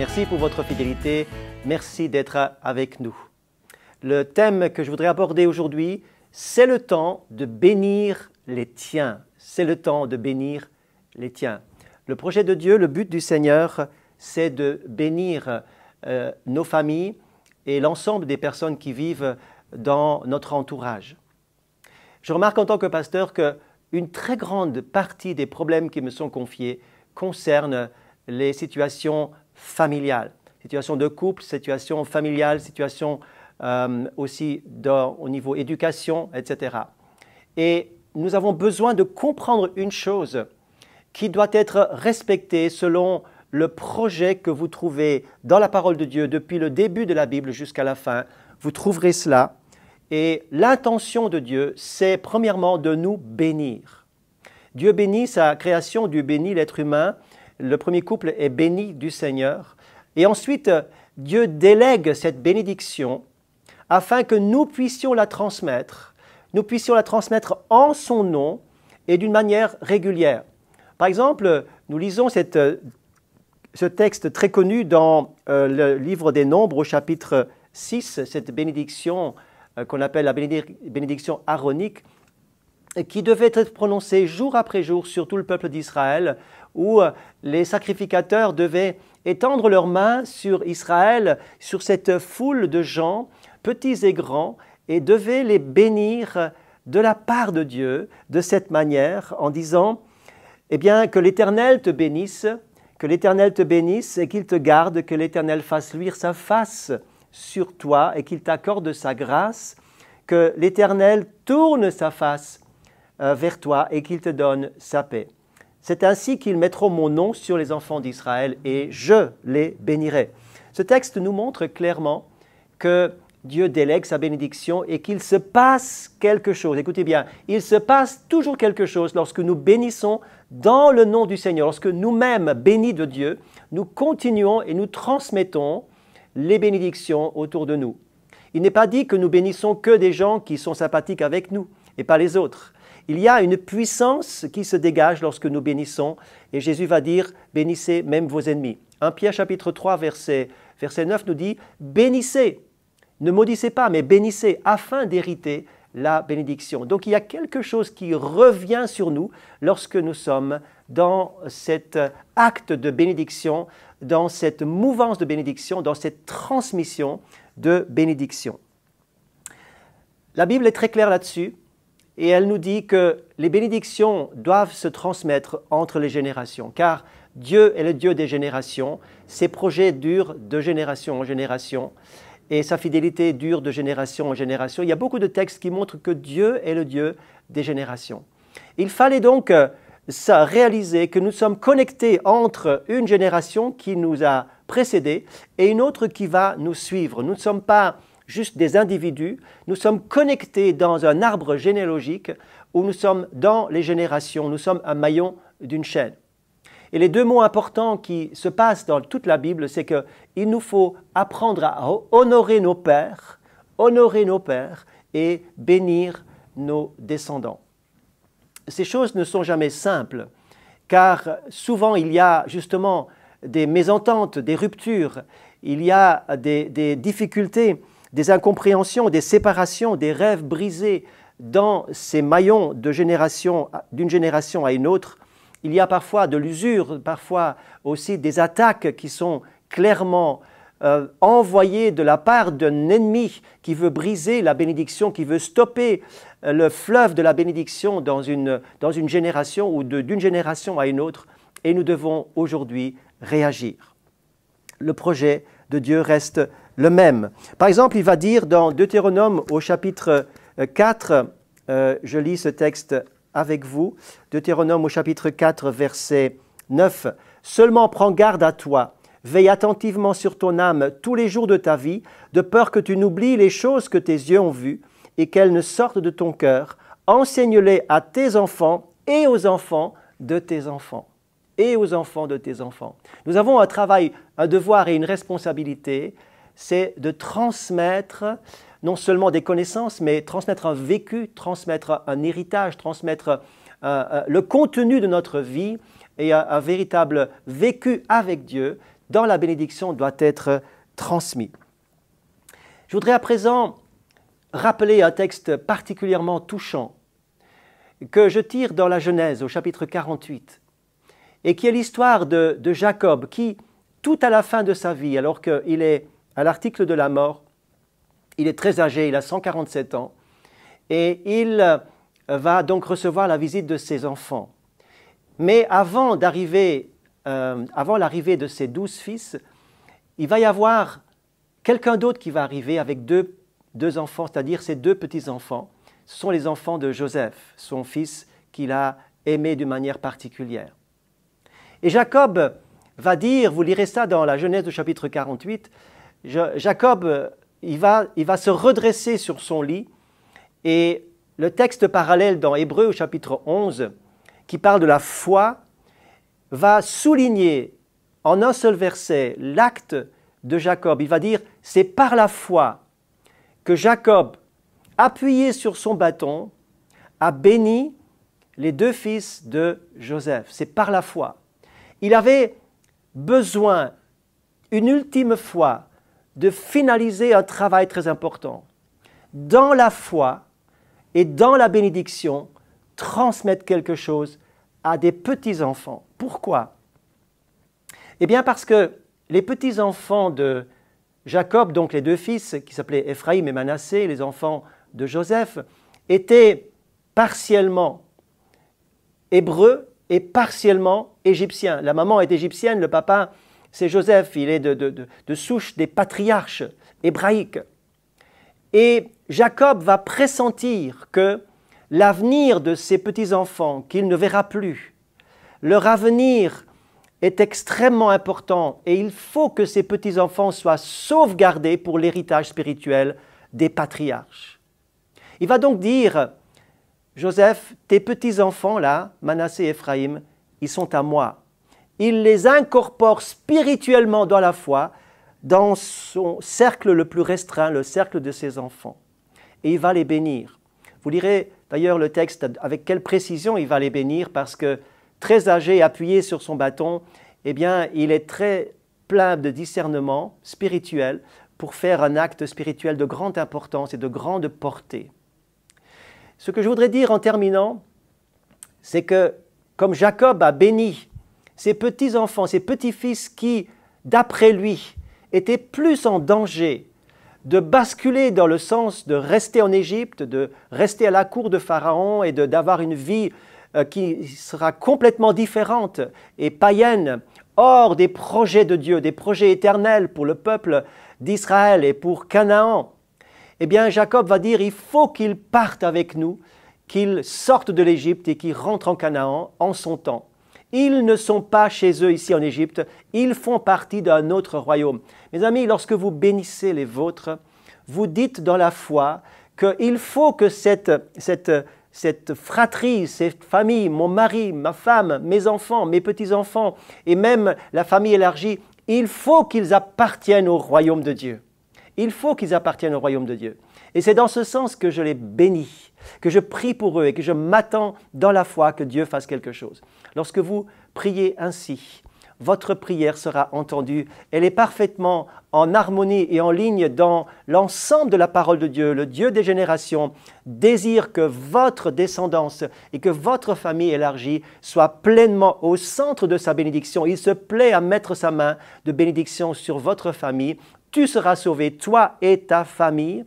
Merci pour votre fidélité. Merci d'être avec nous. Le thème que je voudrais aborder aujourd'hui, c'est le temps de bénir les tiens. C'est le temps de bénir les tiens. Le projet de Dieu, le but du Seigneur, c'est de bénir euh, nos familles et l'ensemble des personnes qui vivent dans notre entourage. Je remarque en tant que pasteur que une très grande partie des problèmes qui me sont confiés concernent les situations familiale. Situation de couple, situation familiale, situation euh, aussi au niveau éducation, etc. Et nous avons besoin de comprendre une chose qui doit être respectée selon le projet que vous trouvez dans la parole de Dieu depuis le début de la Bible jusqu'à la fin. Vous trouverez cela. Et l'intention de Dieu, c'est premièrement de nous bénir. Dieu bénit sa création, Dieu bénit l'être humain, le premier couple est béni du Seigneur. Et ensuite, Dieu délègue cette bénédiction afin que nous puissions la transmettre, nous puissions la transmettre en son nom et d'une manière régulière. Par exemple, nous lisons ce texte très connu dans euh, le livre des Nombres au chapitre 6, cette bénédiction euh, qu'on appelle la bénédiction aaronique, qui devait être prononcée jour après jour sur tout le peuple d'Israël où euh, les sacrificateurs devaient étendre leurs mains sur Israël, sur cette foule de gens, petits et grands, et devaient les bénir de la part de Dieu de cette manière, en disant, Eh bien, que l'Éternel te bénisse, que l'Éternel te bénisse et qu'il te garde, que l'Éternel fasse luire sa face sur toi et qu'il t'accorde sa grâce, que l'Éternel tourne sa face euh, vers toi et qu'il te donne sa paix. C'est ainsi qu'ils mettront mon nom sur les enfants d'Israël et je les bénirai. Ce texte nous montre clairement que Dieu délègue sa bénédiction et qu'il se passe quelque chose. Écoutez bien, il se passe toujours quelque chose lorsque nous bénissons dans le nom du Seigneur, lorsque nous-mêmes, bénis de Dieu, nous continuons et nous transmettons les bénédictions autour de nous. Il n'est pas dit que nous bénissons que des gens qui sont sympathiques avec nous et pas les autres. Il y a une puissance qui se dégage lorsque nous bénissons, et Jésus va dire, bénissez même vos ennemis. 1 Pierre chapitre 3, verset, 9 nous dit, bénissez, ne maudissez pas, mais bénissez, afin d'hériter la bénédiction. Donc il y a quelque chose qui revient sur nous lorsque nous sommes dans cet acte de bénédiction, dans cette mouvance de bénédiction, dans cette transmission de bénédiction. La Bible est très claire là-dessus et elle nous dit que les bénédictions doivent se transmettre entre les générations, car Dieu est le Dieu des générations, ses projets durent de génération en génération, et sa fidélité dure de génération en génération. Il y a beaucoup de textes qui montrent que Dieu est le Dieu des générations. Il fallait donc euh, ça, réaliser que nous sommes connectés entre une génération qui nous a précédés et une autre qui va nous suivre. Nous ne sommes pas juste des individus, nous sommes connectés dans un arbre généalogique où nous sommes dans les générations, nous sommes un maillon d'une chaîne. Et les deux mots importants qui se passent dans toute la Bible, c'est qu'il nous faut apprendre à honorer nos pères, honorer nos pères et bénir nos descendants. Ces choses ne sont jamais simples, car souvent il y a justement des mésententes, des ruptures, il y a des, des difficultés des incompréhensions, des séparations, des rêves brisés dans ces maillons d'une génération, génération à une autre, il y a parfois de l'usure, parfois aussi des attaques qui sont clairement euh, envoyées de la part d'un ennemi qui veut briser la bénédiction, qui veut stopper euh, le fleuve de la bénédiction dans une, dans une génération ou d'une génération à une autre. Et nous devons aujourd'hui réagir. Le projet de Dieu reste le même. Par exemple, il va dire dans Deutéronome au chapitre 4, euh, euh, je lis ce texte avec vous, Deutéronome au chapitre 4, verset 9, Seulement prends garde à toi, veille attentivement sur ton âme tous les jours de ta vie, de peur que tu n'oublies les choses que tes yeux ont vues et qu'elles ne sortent de ton cœur. Enseigne-les à tes enfants et aux enfants de tes enfants et aux enfants de tes enfants. Nous avons un travail, un devoir et une responsabilité c'est de transmettre non seulement des connaissances, mais transmettre un vécu, transmettre un héritage, transmettre euh, euh, le contenu de notre vie et un, véritable vécu avec Dieu dans la bénédiction doit être transmis. Je voudrais à présent rappeler un texte particulièrement touchant que je tire dans la Genèse au chapitre 48 et qui est l'histoire de Jacob qui, tout à la fin de sa vie, alors qu'il est à l'article de la mort. Il est très âgé, il a 147 ans, et il euh, va donc recevoir la visite de ses enfants. Mais euh, avant l'arrivée de ses douze fils, il va y avoir quelqu'un d'autre qui va arriver avec deux, deux enfants, c'est-à-dire ses deux petits-enfants. Ce sont les enfants de Joseph, son fils qu'il a aimé d'une manière particulière. Et Jacob va dire, vous lirez ça dans la Genèse du chapitre 48, Jacob, il va, il va se redresser sur son lit et le texte parallèle dans Hébreu au chapitre 11, qui parle de la foi, va souligner en un seul verset l'acte de Jacob. Il va dire, c'est par la foi que Jacob, appuyé sur son bâton, a béni les deux fils de Joseph. C'est par la foi. Il avait besoin, une ultime fois, de finaliser un travail très important. Dans la foi et dans la bénédiction, transmettre quelque chose à des petits-enfants. Pourquoi Eh bien parce que les petits-enfants de Jacob, donc les deux fils, qui s'appelaient Éphraïm et Manassé, les enfants de Joseph, étaient partiellement hébreux et partiellement égyptiens. La maman est égyptienne, le papa c'est Joseph, il est de, souche des patriarches hébraïques. Et Jacob va pressentir que l'avenir de ses petits-enfants, qu'il ne verra plus, leur avenir est extrêmement important et il faut que ses petits-enfants soient sauvegardés pour l'héritage spirituel des patriarches. Il va donc dire, Joseph, tes petits-enfants là, Manassé et Ephraim, ils sont à moi il les incorpore spirituellement dans la foi, dans son cercle le plus restreint, le cercle de ses enfants. Et il va les bénir. Vous lirez d'ailleurs le texte avec quelle précision il va les bénir, parce que très âgé, appuyé sur son bâton, eh bien, il est très plein de discernement spirituel pour faire un acte spirituel de grande importance et de grande portée. Ce que je voudrais dire en terminant, c'est que comme Jacob a béni ses petits-enfants, ses petits-fils qui, d'après lui, étaient plus en danger de basculer dans le sens de rester en Égypte, de rester à la cour de Pharaon et d'avoir une vie euh, qui sera complètement différente et païenne, hors des projets de Dieu, des projets éternels pour le peuple d'Israël et pour Canaan, eh bien Jacob va dire, il faut qu'il parte avec nous, qu'il sorte de l'Égypte et qu'il rentre en Canaan en son temps. Ils ne sont pas chez eux ici en Égypte, ils font partie d'un autre royaume. Mes amis, lorsque vous bénissez les vôtres, vous dites dans la foi qu'il faut que cette, cette, fratrie, cette famille, mon mari, ma femme, mes enfants, mes petits-enfants, et même la famille élargie, il faut qu'ils appartiennent au royaume de Dieu. Il faut qu'ils appartiennent au royaume de Dieu. Et c'est dans ce sens que je les bénis, que je prie pour eux et que je m'attends dans la foi que Dieu fasse quelque chose. Lorsque vous priez ainsi, votre prière sera entendue. Elle est parfaitement en harmonie et en ligne dans l'ensemble de la parole de Dieu. Le Dieu des générations désire que votre descendance et que votre famille élargie soit pleinement au centre de sa bénédiction. Il se plaît à mettre sa main de bénédiction sur votre famille, tu seras sauvé, toi et ta famille.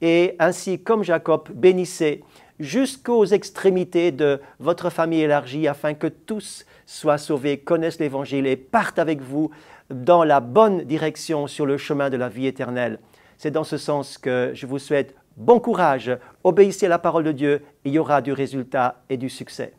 Et ainsi, comme Jacob, bénissez jusqu'aux extrémités de votre famille élargie, afin que tous soient sauvés, connaissent l'Évangile et partent avec vous dans la bonne direction sur le chemin de la vie éternelle. C'est dans ce sens que je vous souhaite bon courage, obéissez à la parole de Dieu, il y aura du résultat et du succès.